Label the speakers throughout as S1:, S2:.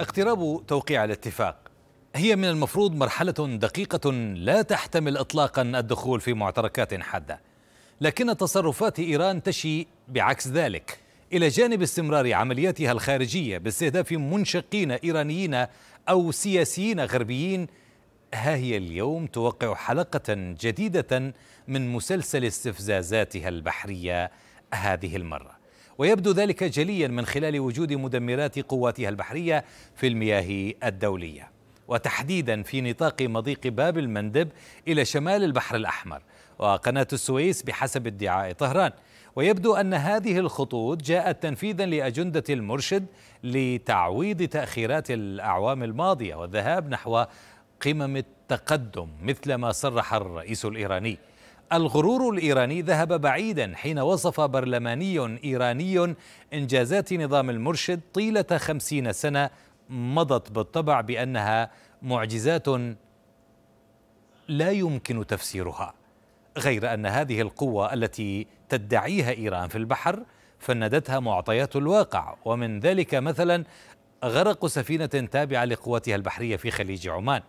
S1: اقتراب توقيع الاتفاق هي من المفروض مرحلة دقيقة لا تحتمل اطلاقا الدخول في معتركات حادة لكن تصرفات ايران تشي بعكس ذلك الى جانب استمرار عملياتها الخارجية باستهداف منشقين ايرانيين او سياسيين غربيين ها هي اليوم توقع حلقة جديدة من مسلسل استفزازاتها البحرية هذه المرة ويبدو ذلك جليا من خلال وجود مدمرات قواتها البحرية في المياه الدولية وتحديدا في نطاق مضيق باب المندب إلى شمال البحر الأحمر وقناة السويس بحسب ادعاء طهران ويبدو أن هذه الخطوط جاءت تنفيذا لأجندة المرشد لتعويض تأخيرات الأعوام الماضية والذهاب نحو قمم التقدم مثل ما صرح الرئيس الإيراني الغرور الإيراني ذهب بعيدا حين وصف برلماني إيراني إنجازات نظام المرشد طيلة خمسين سنة مضت بالطبع بأنها معجزات لا يمكن تفسيرها غير أن هذه القوة التي تدعيها إيران في البحر فندتها معطيات الواقع ومن ذلك مثلا غرق سفينة تابعة لقواتها البحرية في خليج عمان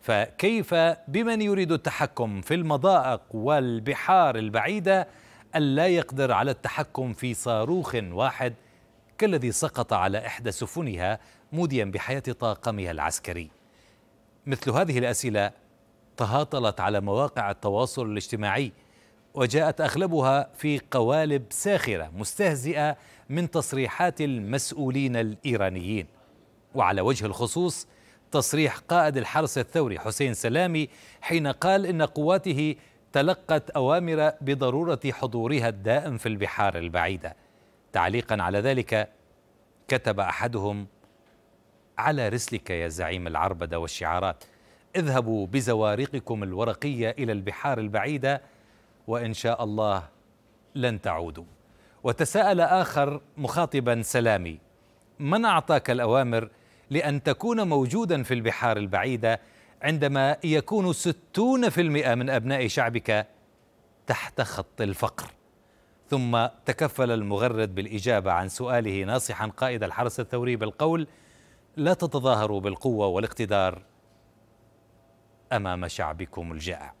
S1: فكيف بمن يريد التحكم في المضائق والبحار البعيدة ألا يقدر على التحكم في صاروخ واحد كالذي سقط على إحدى سفنها موديا بحياة طاقمها العسكري مثل هذه الأسئلة تهاطلت على مواقع التواصل الاجتماعي وجاءت اغلبها في قوالب ساخره مستهزئه من تصريحات المسؤولين الايرانيين وعلى وجه الخصوص تصريح قائد الحرس الثوري حسين سلامي حين قال إن قواته تلقت أوامر بضرورة حضورها الدائم في البحار البعيدة تعليقا على ذلك كتب أحدهم على رسلك يا زعيم العربدة والشعارات اذهبوا بزوارقكم الورقية إلى البحار البعيدة وإن شاء الله لن تعودوا وتساءل آخر مخاطبا سلامي من أعطاك الأوامر؟ لأن تكون موجودا في البحار البعيدة عندما يكون ستون في المئة من أبناء شعبك تحت خط الفقر ثم تكفل المغرد بالإجابة عن سؤاله ناصحا قائد الحرس الثوري بالقول لا تتظاهروا بالقوة والاقتدار أمام شعبكم الجائع